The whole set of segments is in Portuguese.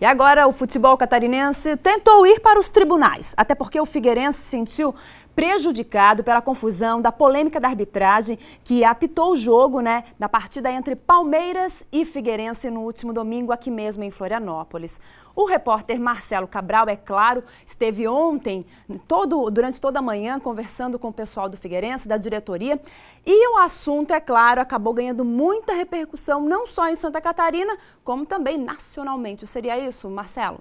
E agora o futebol catarinense tentou ir para os tribunais, até porque o Figueirense sentiu prejudicado pela confusão da polêmica da arbitragem que apitou o jogo né, da partida entre Palmeiras e Figueirense no último domingo aqui mesmo em Florianópolis. O repórter Marcelo Cabral, é claro, esteve ontem, todo, durante toda a manhã, conversando com o pessoal do Figueirense, da diretoria, e o assunto, é claro, acabou ganhando muita repercussão, não só em Santa Catarina, como também nacionalmente. Seria isso, Marcelo?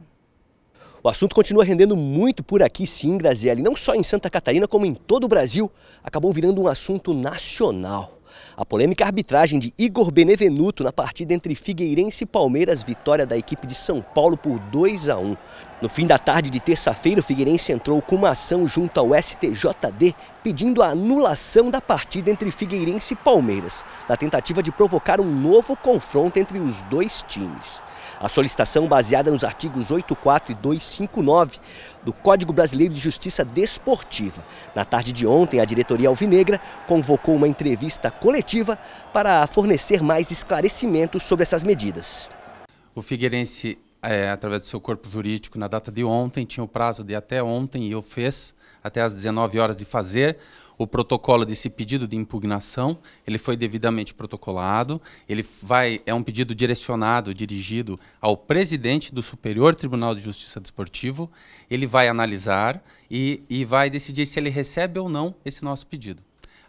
O assunto continua rendendo muito por aqui, sim, Grazielli. Não só em Santa Catarina, como em todo o Brasil, acabou virando um assunto nacional. A polêmica é arbitragem de Igor Benevenuto na partida entre Figueirense e Palmeiras, vitória da equipe de São Paulo por 2 a 1. No fim da tarde de terça-feira, o Figueirense entrou com uma ação junto ao STJD pedindo a anulação da partida entre Figueirense e Palmeiras, na tentativa de provocar um novo confronto entre os dois times. A solicitação, baseada nos artigos 84 e 259 do Código Brasileiro de Justiça Desportiva. Na tarde de ontem, a diretoria alvinegra convocou uma entrevista coletiva para fornecer mais esclarecimentos sobre essas medidas. O Figueirense é, através do seu corpo jurídico na data de ontem, tinha o prazo de até ontem e eu fiz até às 19 horas de fazer o protocolo desse pedido de impugnação, ele foi devidamente protocolado, ele vai é um pedido direcionado, dirigido ao presidente do Superior Tribunal de Justiça Desportivo, ele vai analisar e, e vai decidir se ele recebe ou não esse nosso pedido.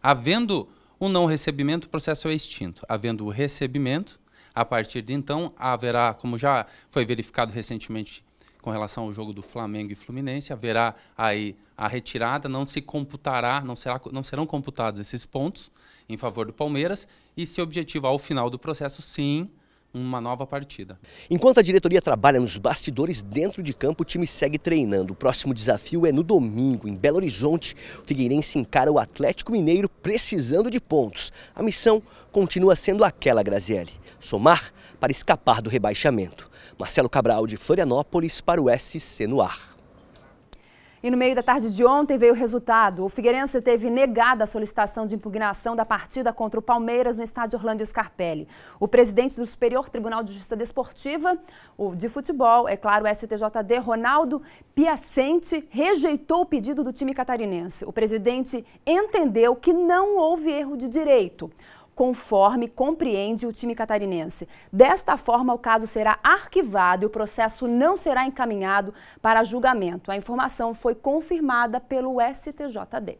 Havendo o não recebimento, o processo é extinto. Havendo o recebimento, a partir de então, haverá, como já foi verificado recentemente com relação ao jogo do Flamengo e Fluminense, haverá aí a retirada, não se computará, não, será, não serão computados esses pontos em favor do Palmeiras, e se objetivar ao final do processo, sim, uma nova partida. Enquanto a diretoria trabalha nos bastidores dentro de campo, o time segue treinando. O próximo desafio é no domingo, em Belo Horizonte. O Figueirense encara o Atlético Mineiro precisando de pontos. A missão continua sendo aquela, Grazielli, somar para escapar do rebaixamento. Marcelo Cabral de Florianópolis para o SC no ar. E no meio da tarde de ontem veio o resultado. O Figueirense teve negada a solicitação de impugnação da partida contra o Palmeiras no estádio Orlando Scarpelli. O presidente do Superior Tribunal de Justiça Desportiva, o de futebol, é claro, o STJD, Ronaldo Piacente, rejeitou o pedido do time catarinense. O presidente entendeu que não houve erro de direito conforme compreende o time catarinense. Desta forma, o caso será arquivado e o processo não será encaminhado para julgamento. A informação foi confirmada pelo STJD.